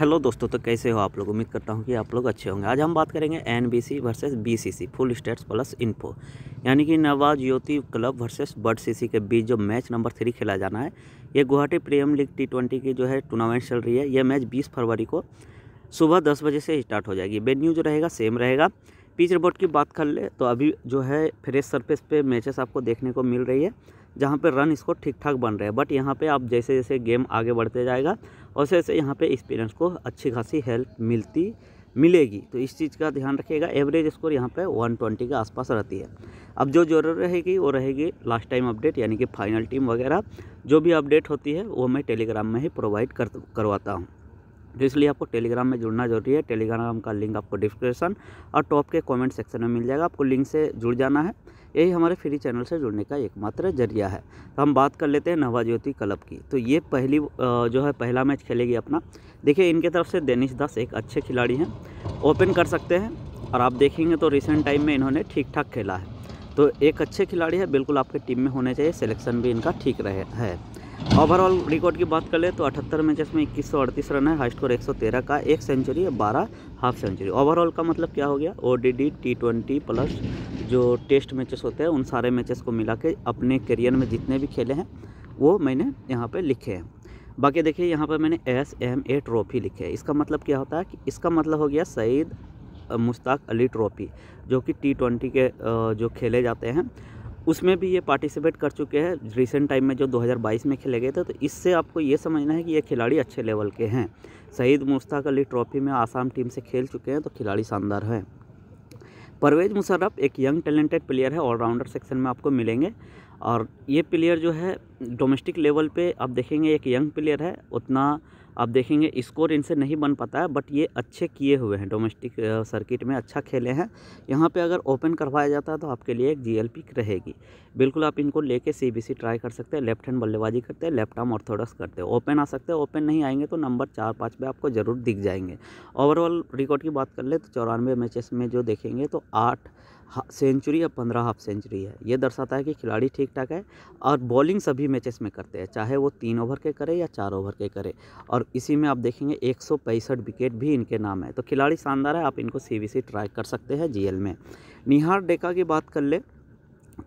hello दोस्तों तो कैसे हो आप लोग उम्मीद करता हूँ कि आप लोग अच्छे होंगे आज हम बात करेंगे N B C B C C full stats plus info यानी कि Nawaz Jyoti club versus bird C C के बीच जो मैच नंबर थ्री खेला जाना है ये Guwahati premier league T twenty की जो है टूर्नामेंट चल रही है यह मैच बीस फरवरी को सुबह दस बजे से स्टार्ट हो जाएगी वेन्यू जो रहेगा सेम रहेगा पिच रिपोर्ट की बात कर ले तो अभी जो है फ्रेश सरफेस पर मैचेस आपको देखने को मिल रही है जहाँ पर रन इसको ठीक ठाक बन रहे हैं बट यहाँ पर आप जैसे जैसे गेम आगे बढ़ते जाएगा और ऐसे ऐसे यहाँ पे एक्सपीरियंस को अच्छी खासी हेल्प मिलती मिलेगी तो इस चीज़ का ध्यान रखिएगा एवरेज स्कोर यहाँ पे 120 के आसपास रहती है अब जो जरूरत रहेगी वो रहेगी लास्ट टाइम अपडेट यानी कि फाइनल टीम वगैरह जो भी अपडेट होती है वो मैं टेलीग्राम में ही प्रोवाइड कर करवाता हूँ तो इसलिए आपको टेलीग्राम में जुड़ना जरूरी है टेलीग्राम का लिंक आपको डिस्क्रिप्शन और टॉप के कमेंट सेक्शन में मिल जाएगा आपको लिंक से जुड़ जाना है यही हमारे फ्री चैनल से जुड़ने का एकमात्र जरिया है तो हम बात कर लेते हैं नवाज्योति क्लब की तो ये पहली जो है पहला मैच खेलेगी अपना देखिए इनके तरफ से दैनिश दास एक अच्छे खिलाड़ी हैं ओपन कर सकते हैं और आप देखेंगे तो रिसेंट टाइम में इन्होंने ठीक ठाक खेला है तो एक अच्छे खिलाड़ी है बिल्कुल आपके टीम में होने चाहिए सिलेक्शन भी इनका ठीक रहे है ओवरऑल रिकॉर्ड की बात कर ले तो अठहत्तर मैचेस में इक्कीस सौ अड़तीस रन है हाई स्कोर एक सौ तेरह का एक सेंचुरी है बारह हाफ सेंचुरी ओवरऑल का मतलब क्या हो गया O D D T twenty plus जो टेस्ट मैचेस होते हैं उन सारे मैचेस को मिला के अपने करियर में जितने भी खेले हैं वो मैंने यहाँ पर लिखे हैं बाकी देखिए यहाँ पर मैंने एस एम ए ट्रॉफ़ी लिखे है इसका मतलब क्या होता है कि इसका मतलब हो गया सईद मुश्ताक अली ट्रॉफ़ी जो कि टी ट्वेंटी के जो खेले जाते हैं उसमें भी ये पार्टिसिपेट कर चुके हैं रिसेंट टाइम में जो 2022 में खेले गए थे तो इससे आपको ये समझना है कि ये खिलाड़ी अच्छे लेवल के हैं शहीद मुश्ताक अली ट्रॉफी में आसाम टीम से खेल चुके हैं तो खिलाड़ी शानदार हैं परवेज मुशर्रफ एक यंग टैलेंटेड प्लेयर है ऑलराउंडर सेक्शन में आपको मिलेंगे और ये प्लेयर जो है डोमेस्टिक लेवल पर आप देखेंगे एक यंग प्लेयर है उतना आप देखेंगे स्कोर इनसे नहीं बन पाता है बट ये अच्छे किए हुए हैं डोमेस्टिक सर्किट में अच्छा खेले हैं यहाँ पे अगर ओपन करवाया जाता है तो आपके लिए एक जी रहेगी बिल्कुल आप इनको लेके सी ट्राई कर सकते हैं लेफ्ट हैंड बल्लेबाजी करते हैं लेफ्ट आर्म ऑर्थोडॉक्स करते हैं ओपन आ सकते हैं ओपन नहीं आएंगे तो नंबर चार पाँच पर आपको ज़रूर दिख जाएंगे ओवरऑल रिकॉर्ड की बात कर ले तो चौरानवे मैचेस में जो देखेंगे तो आठ सेंचुरी या पंद्रह हाफ सेंचुरी है ये दर्शाता है कि खिलाड़ी ठीक ठाक है और बॉलिंग सभी मैचेस में करते हैं चाहे वो तीन ओवर के करे या चार ओवर के करे और इसी में आप देखेंगे एक विकेट भी इनके नाम है तो खिलाड़ी शानदार है आप इनको सी ट्राई कर सकते हैं जी में निहार डेका की बात कर ले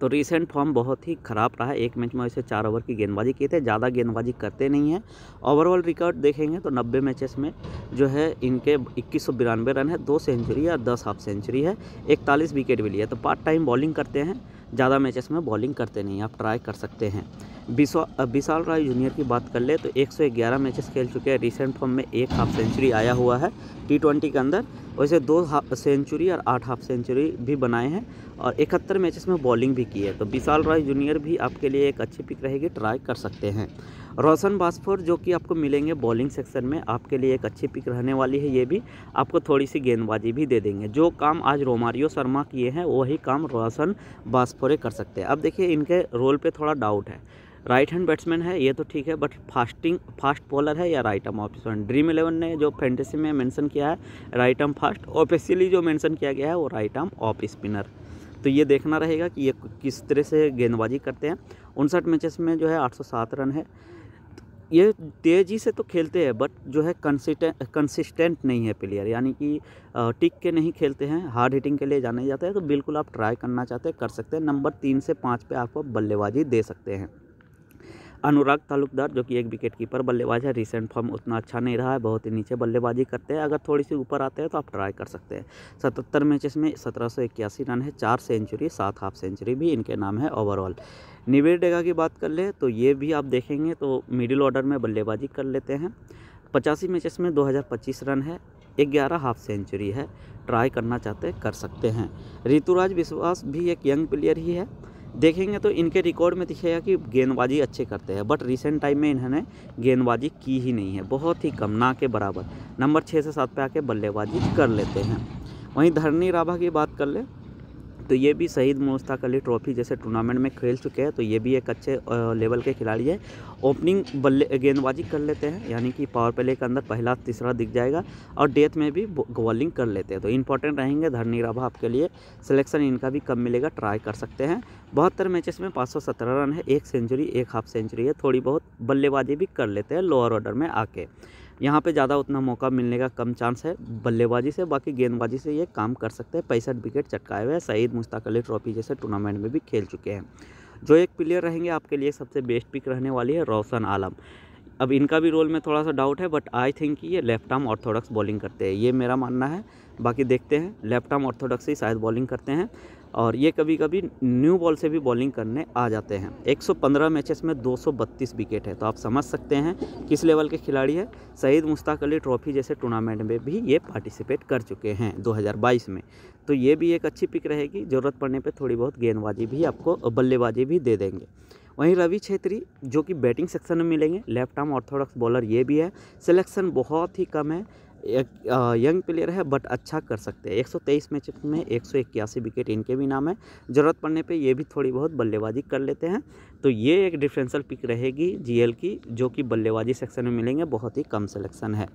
तो रिसेंट फॉर्म बहुत ही ख़राब रहा है एक मैच में वैसे चार ओवर की गेंदबाजी किए थे ज़्यादा गेंदबाजी करते नहीं हैं ओवरऑल रिकॉर्ड देखेंगे तो 90 मैचेस में जो है इनके इक्कीस रन है दो सेंचुरी या दस हाफ सेंचुरी है इकतालीस विकेट भी लिया तो पार्ट टाइम बॉलिंग करते हैं ज़्यादा मैचेस में बॉलिंग करते नहीं आप ट्राई कर सकते हैं विशाल राय जूनियर की बात कर ले तो 111 मैचेस खेल चुके हैं रिसेंट फॉर्म में एक हाफ सेंचुरी आया हुआ है टी ट्वेंटी के अंदर वैसे दो हाफ सेंचुरी और आठ हाफ सेंचुरी भी बनाए हैं और इकहत्तर मैचेस में बॉलिंग भी की है तो विशाल राय जूनियर भी आपके लिए एक अच्छी पिक रहेगी ट्राई कर सकते हैं रोशन बासफोर जो कि आपको मिलेंगे बॉलिंग सेक्शन में आपके लिए एक अच्छी पिक रहने वाली है ये भी आपको थोड़ी सी गेंदबाजी भी दे देंगे जो काम आज रोमारियो शर्मा किए हैं वही काम रोशन बासफोरे कर सकते हैं अब देखिए इनके रोल पर थोड़ा डाउट है राइट हैंड बैट्समैन है ये तो ठीक है बट फास्टिंग फास्ट बॉलर है या right arm option dream eleven ने जो फैंटेसी में मेंशन किया है राइट आर्म फास्ट ऑफिशियली जो मेंशन किया गया है वो राइट आर्म ऑफ स्पिनर तो ये देखना रहेगा कि ये किस तरह से गेंदबाजी करते हैं उनसठ मैचेस में जो है 807 रन है ये तेज़ी से तो खेलते हैं बट जो है कंसिस्टेंट कंसिस्टेंट नहीं है प्लेयर यानी कि टिक के नहीं खेलते हैं हार्ड हिटिंग के लिए जाने जाते हैं तो बिल्कुल आप ट्राई करना चाहते हैं कर सकते हैं नंबर तीन से पाँच पे आपको बल्लेबाजी दे सकते हैं अनुराग तालुकदार जो कि एक विकेट कीपर बल्लेबाज है रिसेंट फॉर्म उतना अच्छा नहीं रहा है बहुत ही नीचे बल्लेबाजी करते हैं अगर थोड़ी सी ऊपर आते हैं तो आप ट्राई कर सकते हैं सतहत्तर मैचेस में सत्रह रन है चार सेंचुरी सात हाफ सेंचुरी भी इनके नाम है ओवरऑल निवेर डेगा की बात कर ले तो ये भी आप देखेंगे तो मिडिल ऑर्डर में बल्लेबाजी कर लेते हैं पचासी मैचेस में दो रन है ग्यारह हाफ सेंचुरी है ट्राई करना चाहते कर सकते हैं ऋतुराज विश्वास भी एक यंग प्लेयर ही है देखेंगे तो इनके रिकॉर्ड में दिखेगा कि गेंदबाजी अच्छे करते हैं बट रिसेंट टाइम में इन्होंने गेंदबाजी की ही नहीं है बहुत ही कम ना के बराबर नंबर छः से सात पे आके बल्लेबाजी कर लेते हैं वहीं धरनी राभा की बात कर ले तो ये भी शहीद मुश्ताक अली ट्रॉफी जैसे टूर्नामेंट में खेल चुके हैं तो ये भी एक अच्छे लेवल के खिलाड़ी है ओपनिंग बल्ले गेंदबाजी कर लेते हैं यानी कि पावर प्ले के अंदर पहला तीसरा दिख जाएगा और डेथ में भी बॉलिंग कर लेते हैं तो इंपॉर्टेंट रहेंगे धरनी राभा आपके लिए सिलेक्शन इनका भी कम मिलेगा ट्राई कर सकते हैं बहत्तर मैचेस में पाँच रन है एक सेंचुरी एक हाफ सेंचुरी है थोड़ी बहुत बल्लेबाजी भी कर लेते हैं लोअर ऑर्डर में आके यहाँ पे ज़्यादा उतना मौका मिलने का कम चांस है बल्लेबाजी से बाकी गेंदबाजी से ये काम कर सकते हैं पैंसठ विकेट चटकाए हुए हैं सईद मुश्ताक अली ट्रॉफी जैसे टूर्नामेंट में भी खेल चुके हैं जो एक प्लेयर रहेंगे आपके लिए सबसे बेस्ट पिक रहने वाली है रोशन आलम अब इनका भी रोल में थोड़ा सा डाउट है बट आई थिंक ये लेफ्ट आर्म ऑर्थोडॉक्स बॉलिंग करते हैं ये मेरा मानना है बाकी देखते हैं लेफ्ट आर्म ऑर्थोडॉक्स ही शायद बॉलिंग करते हैं और ये कभी कभी न्यू बॉल से भी बॉलिंग करने आ जाते हैं 115 मैचेस में 232 विकेट है तो आप समझ सकते हैं किस लेवल के खिलाड़ी है सईद मुश्ताक अली ट्रॉफी जैसे टूर्नामेंट में भी ये पार्टिसिपेट कर चुके हैं 2022 में तो ये भी एक अच्छी पिक रहेगी ज़रूरत पड़ने पर थोड़ी बहुत गेंदबाजी भी आपको बल्लेबाजी भी दे देंगे वहीं रवि छेत्री जो कि बैटिंग सेक्शन में मिलेंगे लेफ्ट आर्म ऑर्थोडॉक्स बॉलर ये भी है सिलेक्शन बहुत ही कम है एक यंग प्लेयर है बट अच्छा कर सकते हैं 123 मैच में एक विकेट इनके भी नाम है ज़रूरत पड़ने पे ये भी थोड़ी बहुत बल्लेबाजी कर लेते हैं तो ये एक डिफरेंशियल पिक रहेगी जीएल की जो कि बल्लेबाजी सेक्शन में मिलेंगे बहुत ही कम सिलेक्शन है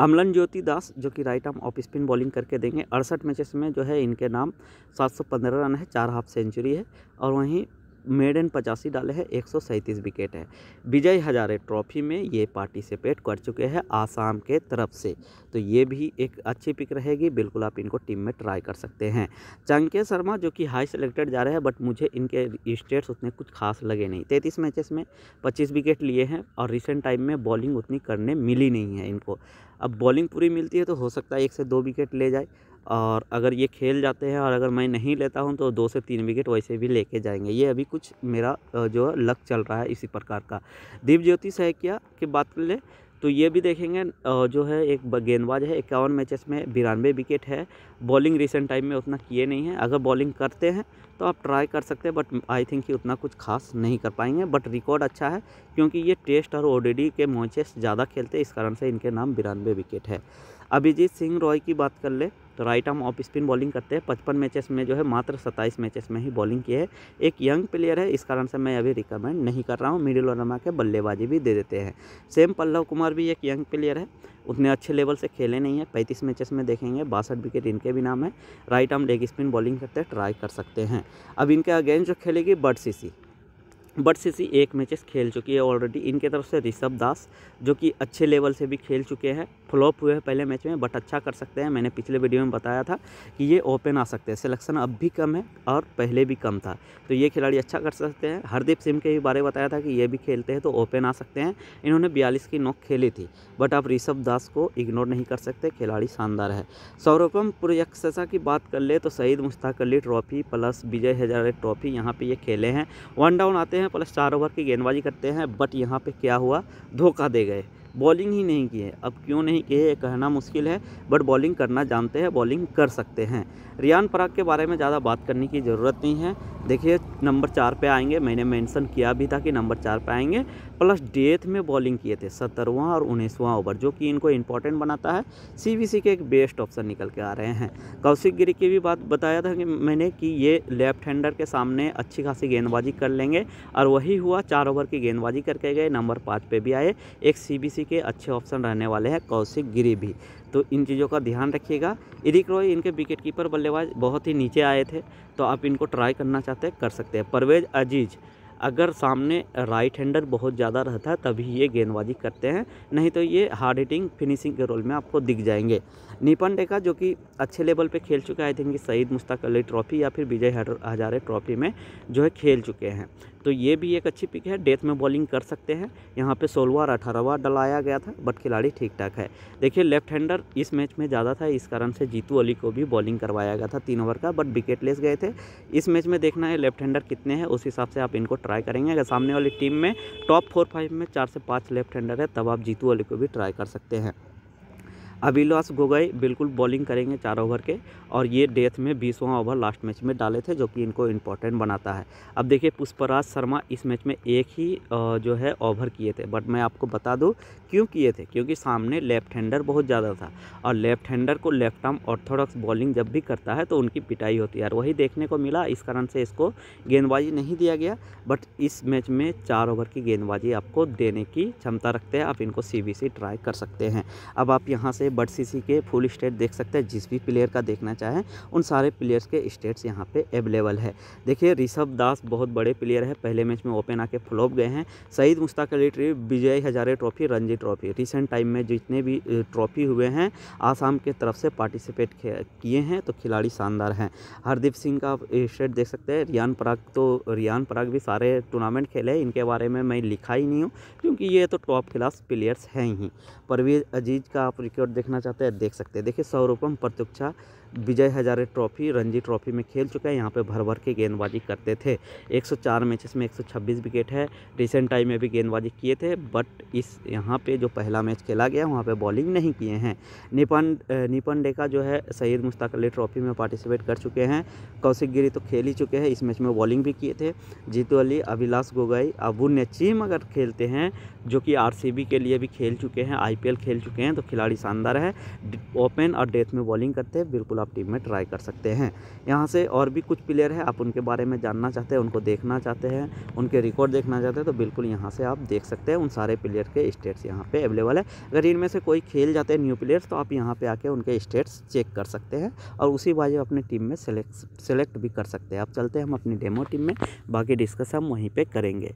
अमलन ज्योति दास जो कि right arm off spin bowling करके देंगे अड़सठ मैचेस में जो है इनके नाम 715 रन है चार हाफ सेंचुरी है और वहीं मेडन पचासी डाले हैं एक विकेट है विजय हजारे ट्रॉफी में ये पार्टिसिपेट कर चुके हैं आसाम के तरफ से तो ये भी एक अच्छी पिक रहेगी बिल्कुल आप इनको टीम में ट्राई कर सकते हैं चंके शर्मा जो कि हाई सेलेक्टेड जा रहे हैं बट मुझे इनके स्टेट्स उतने कुछ खास लगे नहीं तैंतीस मैचेस में पच्चीस विकेट लिए हैं और रिसेंट टाइम में बॉलिंग उतनी करने मिली नहीं है इनको अब बॉलिंग पूरी मिलती है तो हो सकता है एक से दो विकेट ले जाए और अगर ये खेल जाते हैं और अगर मैं नहीं लेता हूँ तो दो से तीन विकेट वैसे भी लेके जाएंगे ये अभी कुछ मेरा जो है लक चल रहा है इसी प्रकार का दीप ज्योति सहकिया की बात कर ले तो ये भी देखेंगे जो है एक गेंदबाज है इक्यावन मैचेस में बिरानवे विकेट है बॉलिंग रिसेंट टाइम में उतना किए नहीं है अगर बॉलिंग करते हैं तो आप ट्राई कर सकते हैं बट आई थिंक कि उतना कुछ खास नहीं कर पाएंगे बट रिकॉर्ड अच्छा है क्योंकि ये टेस्ट और ओडीडी के मैचेस ज़्यादा खेलते हैं इस कारण से इनके नाम बिरानवे विकेट है अभिजीत सिंह रॉय की बात कर ले तो right arm off spin bowling करते हैं पचपन मैचेस में जो है मात्र सत्ताईस मैचेस में ही बॉलिंग की है एक यंग प्लेयर है इस कारण से मैं अभी रिकमेंड नहीं कर रहा हूँ मिडिल ऑर्डर के बल्लेबाजी भी दे देते हैं सेम पल्लव कुमार भी एक यंग प्लेयर है उतने अच्छे लेवल से खेले नहीं है पैंतीस मैचेस में देखेंगे बासठ विकेट इनके भी नाम है right arm leg spin bowling करते ट्राई कर सकते हैं अब इनके अगेंस्ट जो खेलेगी बर्ड सीसी बट सीसी एक मैचेस खेल चुकी है ऑलरेडी इनके तरफ से ऋषभ दास जो कि अच्छे लेवल से भी खेल चुके हैं फ्लॉप हुए हैं पहले मैच में बट अच्छा कर सकते हैं मैंने पिछले वीडियो में बताया था कि ये ओपन आ सकते हैं सिलेक्शन अब भी कम है और पहले भी कम था तो ये खिलाड़ी अच्छा कर सकते हैं हरदीप सिंह के भी बारे में बताया था कि ये भी खेलते हैं तो ओपन आ सकते हैं इन्होंने बयालीस की नोक खेली थी बट आप ऋषभ दास को इग्नोर नहीं कर सकते खिलाड़ी शानदार है सौरभम पुरयक्सा की बात कर ले तो Syed Mushtaq Ali trophy plus Vijay Hazare trophy यहाँ पर ये खेले हैं वन डाउन आते हैं प्लस चार ओवर की गेंदबाजी करते हैं बट यहाँ पर क्या हुआ धोखा दे गए बॉलिंग ही नहीं की है अब क्यों नहीं की है कहना मुश्किल है बट बॉलिंग करना जानते हैं बॉलिंग कर सकते हैं रियान पराग के बारे में ज़्यादा बात करने की ज़रूरत नहीं है देखिए नंबर चार पे आएंगे मैंने मेंशन किया भी था कि नंबर चार पे आएंगे प्लस डेथ में बॉलिंग किए थे सत्तरवां और उन्नीसवां ओवर जो कि इनको इंपॉर्टेंट बनाता है सीबीसी के एक बेस्ट ऑप्शन निकल के आ रहे हैं कौशिक गिरी की भी बात बताया था कि मैंने कि ये लेफ्ट हैंडर के सामने अच्छी खासी गेंदबाजी कर लेंगे और वही हुआ चार ओवर की गेंदबाजी करके गए नंबर पाँच पे भी आए एक सी के अच्छे ऑप्शन रहने वाले हैं कौशिक गिरी भी तो इन चीज़ों का ध्यान रखिएगा इरिक रॉय इनके विकेट कीपर बल्लेबाज बहुत ही नीचे आए थे तो आप इनको ट्राई करना चाहते हैं कर सकते हैं परवेज अजीज़ अगर सामने राइट हैंडर बहुत ज़्यादा रहता है तभी ये गेंदबाजी करते हैं नहीं तो ये हार्ड हिटिंग फिनिशिंग के रोल में आपको दिख जाएंगे निपन डेका जो कि अच्छे लेवल पे खेल चुके हैं I think Syed Mushtaq Ali trophy या फिर विजय हज़ारे ट्रॉफ़ी में जो है खेल चुके हैं तो ये भी एक अच्छी पिक है डेथ में बॉलिंग कर सकते हैं यहाँ पे सोलवा और अठारहवा डलाया गया था बट खिलाड़ी ठीक ठाक है देखिए लेफ्ट हैंडर इस मैच में ज़्यादा था इस कारण से जीतू अली को भी बॉलिंग करवाया गया था तीन ओवर का बट विकेट लेस गए थे इस मैच में देखना है लेफ्ट हैंडर कितने हैं उस हिसाब से आप इनको ट्राई करेंगे अगर सामने वाली टीम में टॉप फोर फाइव में चार से पाँच लेफ्ट हैंडर है तब आप जीतू अली को भी ट्राई कर सकते हैं अभिलाष गोगई बिल्कुल बॉलिंग करेंगे चार ओवर के और ये डेथ में बीसवां ओवर लास्ट मैच में डाले थे जो कि इनको इम्पोर्टेंट बनाता है अब देखिए पुष्पराज शर्मा इस मैच में एक ही जो है ओवर किए थे बट मैं आपको बता दूँ क्यों किए थे क्योंकि सामने लेफ्ट हैंडर बहुत ज़्यादा था और लेफ्ट हैंडर को लेफ्ट आर्म ऑर्थोडॉक्स बॉलिंग जब भी करता है तो उनकी पिटाई होती है और वही देखने को मिला इस कारण से इसको गेंदबाजी नहीं दिया गया बट इस मैच में चार ओवर की गेंदबाजी आपको देने की क्षमता रखते हैं आप इनको सी ट्राई कर सकते हैं अब आप यहाँ से से बट सी के फुल स्टेट देख सकते हैं जिस भी प्लेयर का देखना चाहें उन सारे प्लेयर्स के स्टेट्स यहाँ पे अवेलेबल है देखिए ऋषभ दास बहुत बड़े प्लेयर है पहले मैच में ओपन आके फ्लॉप गए हैं Syed Mushtaq Ali trophy Vijay Hazare trophy Ranji trophy recent time में जितने भी ट्रॉफी हुए हैं आसाम के तरफ से पार्टिसिपेट किए हैं तो खिलाड़ी शानदार हैं हरदीप सिंह का स्टेट देख सकते हैं रियान पराग तो रियान पराग भी सारे टूर्नामेंट खेले इनके बारे में मैं लिखा ही नहीं हूँ क्योंकि ये तो टॉप क्लास प्लेयर्स हैं ही परवीज अजीज का आप रिकॉर्ड देखना चाहते हैं देख सकते हैं देखिए स्वरूपम प्रत्यक्षा विजय हजारे ट्रॉफी रणजी ट्रॉफी में खेल चुके हैं यहाँ पे भर भर के गेंदबाजी करते थे 104 मैचेस में 126 विकेट है रिसेंट टाइम में भी गेंदबाजी किए थे बट इस यहाँ पे जो पहला मैच खेला गया वहाँ पे बॉलिंग नहीं किए हैं निपन निपन डेका जो है सैयद मुश्ताक अली ट्रॉफी में पार्टिसिपेट कर चुके हैं कौशिक गिरी तो खेल ही चुके हैं इस मैच में बॉलिंग भी किए थे जीतू अली अभिलाष गोगाई अबू नचीम अगर खेलते हैं जो कि आर के लिए भी खेल चुके हैं आई खेल चुके हैं तो खिलाड़ी शानदार है ओपन और डेथ में बॉलिंग करते हैं बिल्कुल बिल्कुल आप टीम में ट्राई कर सकते हैं यहाँ से और भी कुछ प्लेयर है आप उनके बारे में जानना चाहते हैं उनको देखना चाहते हैं उनके रिकॉर्ड देखना चाहते हैं तो बिल्कुल यहाँ से आप देख सकते हैं उन सारे प्लेयर के स्टेट्स यहाँ पर अवेलेबल है अगर इनमें से कोई खेल जाते हैं न्यू प्लेयर्स तो आप यहाँ पर आके उनके स्टेट्स चेक कर सकते हैं और उसी बाजे अपनी टीम में सेलेक्ट सेलेक्ट भी कर सकते हैं आप चलते हैं हम अपनी डेमो टीम में बाकी डिस्कस हम वहीं पर करेंगे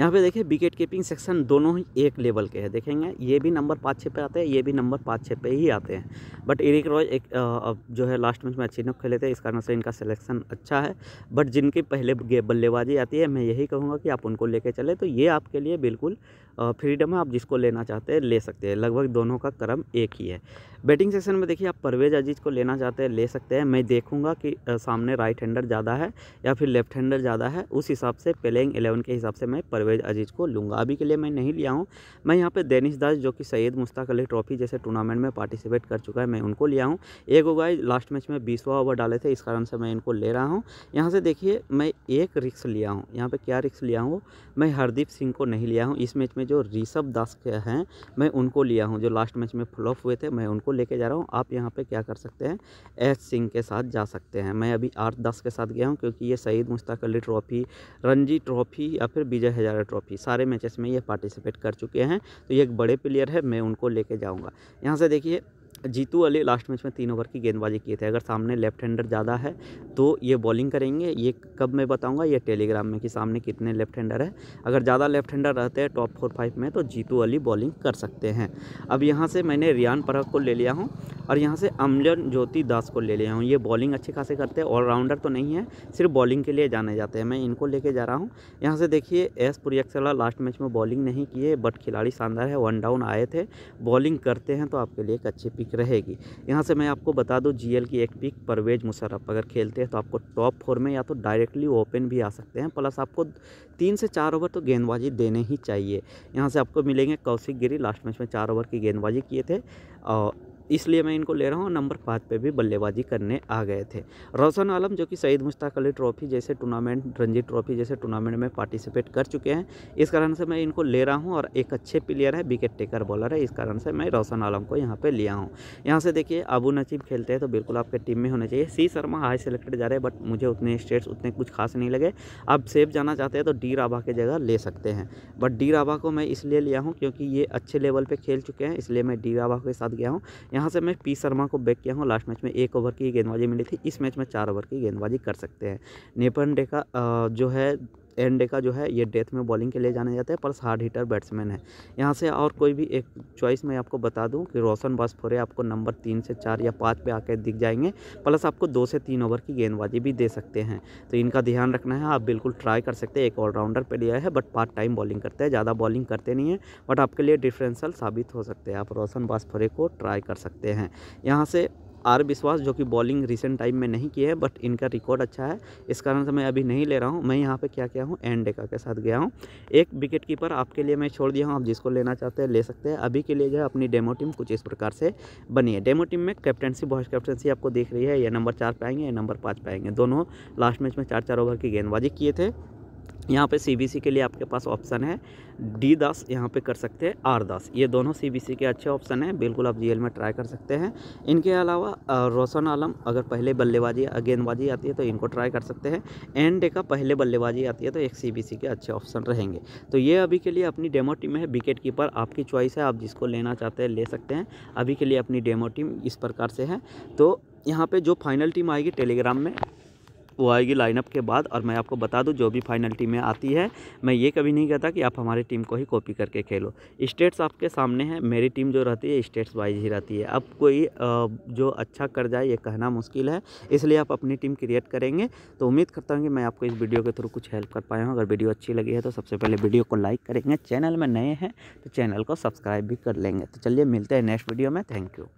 यहाँ पे देखिए विकेट कीपिंग सेक्शन दोनों ही एक लेवल के हैं देखेंगे ये भी नंबर पाँच छः पे आते हैं ये भी नंबर पाँच छः पे ही आते हैं बट इरिक रॉय एक आ, जो है लास्ट मैच में अच्छी नक खेले थे इस कारण से इनका सिलेक्शन अच्छा है बट जिनकी पहले बल्लेबाजी आती है मैं यही कहूँगा कि आप उनको लेके चले तो ये आपके लिए बिल्कुल फ्रीडम है आप जिसको लेना चाहते हैं ले सकते हैं लगभग दोनों का क्रम एक ही है बैटिंग सेक्शन में देखिए आप परवेज अजीज़ को लेना चाहते हैं ले सकते हैं मैं देखूंगा कि सामने राइट हैंडर ज़्यादा है या फिर लेफ्ट हैंडर ज़्यादा है उस हिसाब से प्लेइंग एलेवन के हिसाब से मैं परवेज जावेद अजीज़ को लूँगा अभी के लिए मैं नहीं लिया हूँ मैं यहाँ पर दैनिश दास जो कि सैयद मुश्ताक अली ट्रॉफी जैसे टूर्नामेंट में पार्टिसिपेट कर चुका है मैं उनको लिया हूँ एक हो गए लास्ट मैच में बीसवा ओवर डाले थे इस कारण से मैं इनको ले रहा हूँ यहाँ से देखिए मैं एक रिक्स लिया हूँ यहाँ पर क्या रिक्स लिया हूँ मैं हरदीप सिंह को नहीं लिया हूँ इस मैच में जो ऋषभ दास हैं मैं उनको लिया हूँ जो लास्ट मैच में फ्लॉप हुए थे मैं उनको लेके जा रहा हूँ आप यहाँ पर क्या कर सकते हैं एच सिंह के साथ जा सकते हैं मैं अभी आठ दस के साथ गया हूँ क्योंकि ये सईद मुश्ताक अली ट्रॉफ़ी रणजी ट्रॉफ़ी या फिर विजय हज़ार सारा ट्रॉफी सारे मैचेस में ये पार्टिसिपेट कर चुके हैं तो ये एक बड़े प्लेयर है मैं उनको लेके जाऊंगा यहाँ से देखिए जीतू अली लास्ट मैच में तीन ओवर की गेंदबाजी किए थे अगर सामने लेफ्ट हैंडर ज़्यादा है तो ये बॉलिंग करेंगे ये कब मैं बताऊंगा ये टेलीग्राम में कि सामने कितने लेफ्ट हैंडर है अगर ज़्यादा लेफ्ट हैंडर रहते हैं टॉप फोर फाइव में तो जीतू अली बॉलिंग कर सकते हैं अब यहाँ से मैंने रियान परख को ले लिया हूँ और यहाँ से अमजन ज्योति दास को ले लिया हूँ ये बॉलिंग अच्छे खासे करते हैं ऑलराउंडर तो नहीं है सिर्फ बॉलिंग के लिए जाने जाते हैं मैं इनको लेके जा रहा हूँ यहाँ से देखिए एस पुरियक्सला लास्ट मैच में बॉलिंग नहीं किए बट खिलाड़ी शानदार है वन डाउन आए थे बॉलिंग करते हैं तो आपके लिए एक अच्छी पिक पिक रहेगी यहाँ से मैं आपको बता दूँ जीएल की एक पिक परवेज मुशरफ अगर खेलते हैं तो आपको टॉप फोर में या तो डायरेक्टली ओपन भी आ सकते हैं प्लस आपको तीन से चार ओवर तो गेंदबाजी देने ही चाहिए यहाँ से आपको मिलेंगे कौशिक गिरी लास्ट मैच में चार ओवर की गेंदबाजी किए थे और इसलिए मैं इनको ले रहा हूँ नंबर पाँच पे भी बल्लेबाजी करने आ गए थे रोशन आलम जो कि सईद मुश्ताक अली ट्रॉफी जैसे टूर्नामेंट रणजी ट्रॉफी जैसे टूर्नामेंट में पार्टिसिपेट कर चुके हैं इस कारण से मैं इनको ले रहा हूँ और एक अच्छे प्लेयर है विकेट टेकर बॉलर है इस कारण से मैं रोशन आलम को यहाँ पर लिया हूँ यहाँ से देखिए अबू नजीब खेलते हैं तो बिल्कुल आपके टीम में होने चाहिए सी शर्मा हाई सेलेक्टेड जा रहे हैं बट मुझे उतने स्टेट्स उतने कुछ खास नहीं लगे आप सेफ जाना चाहते हैं तो डी राबा की जगह ले सकते हैं बट डी राबा को मैं इसलिए लिया हूँ क्योंकि ये अच्छे लेवल पर खेल चुके हैं इसलिए मैं डी राबा के साथ गया हूँ यहाँ से मैं पी शर्मा को बैक किया हूँ लास्ट मैच में एक ओवर की गेंदबाजी मिली थी इस मैच में चार ओवर की गेंदबाजी कर सकते हैं नेपन डेका का जो है का जो है ये डेथ में बॉलिंग के लिए जाने जाते हैं प्लस हार्ड हीटर बैट्समैन है यहाँ से और कोई भी एक चॉइस मैं आपको बता दूँ कि रोशन बासफोरे आपको नंबर तीन से चार या पाँच पे आके दिख जाएंगे प्लस आपको दो से तीन ओवर की गेंदबाजी भी दे सकते हैं तो इनका ध्यान रखना है आप बिल्कुल ट्राई कर सकते हैं एक ऑलराउंडर पर लिया है बट पार्ट टाइम बॉलिंग करते हैं ज़्यादा बॉलिंग करते नहीं है बट आपके लिए डिफरेंसल साबित हो सकते हैं आप रोशन बासफोरे को ट्राई कर सकते हैं यहाँ से आर विश्वास जो कि बॉलिंग रिसेंट टाइम में नहीं की है बट इनका रिकॉर्ड अच्छा है इस कारण से मैं अभी नहीं ले रहा हूँ मैं यहाँ पे क्या क्या हूँ एनडेका के साथ गया हूँ एक विकेट कीपर आपके लिए मैं छोड़ दिया हूँ आप जिसको लेना चाहते हैं ले सकते हैं अभी के लिए जो है अपनी डेमो टीम कुछ इस प्रकार से बनी है डेमो टीम में कैप्टनसी वाइस कैप्टनसी आपको देख रही है ये नंबर चार पाएंगे या नंबर पाँच पाएंगे दोनों लास्ट मैच में चार चार ओवर की गेंदबाजी किए थे यहाँ पे सीबीसी के लिए आपके पास ऑप्शन है डी दस यहाँ पे कर सकते हैं आर दस ये दोनों सीबीसी के अच्छे ऑप्शन हैं बिल्कुल आप जीएल में ट्राई कर सकते हैं इनके अलावा रोशन आलम अगर पहले बल्लेबाजी या गेंदबाजी आती है तो इनको ट्राई कर सकते हैं एन डे का पहले बल्लेबाजी आती है तो एक सी के अच्छे ऑप्शन रहेंगे तो ये अभी के लिए अपनी डेमो टीम है विकेट कीपर आपकी चॉइस है आप जिसको लेना चाहते हैं ले सकते हैं अभी के लिए अपनी डेमो टीम इस प्रकार से है तो यहाँ पर जो फाइनल टीम आएगी टेलीग्राम में वो आएगी लाइनअप के बाद और मैं आपको बता दूँ जो भी फाइनल टीमें आती है मैं ये कभी नहीं कहता कि आप हमारी टीम को ही कॉपी करके खेलो स्टेट्स आपके सामने हैं मेरी टीम जो रहती है स्टेट्स वाइज ही रहती है अब कोई जो अच्छा कर जाए ये कहना मुश्किल है इसलिए आप अपनी टीम क्रिएट करेंगे तो उम्मीद करता हूँ कि मैं आपको इस वीडियो के थ्रू कुछ हेल्प कर पाया हूँ अगर वीडियो अच्छी लगी है तो सबसे पहले वीडियो को लाइक करेंगे चैनल में नए हैं तो चैनल को सब्सक्राइब भी कर लेंगे तो चलिए मिलते हैं नेक्स्ट वीडियो में थैंक यू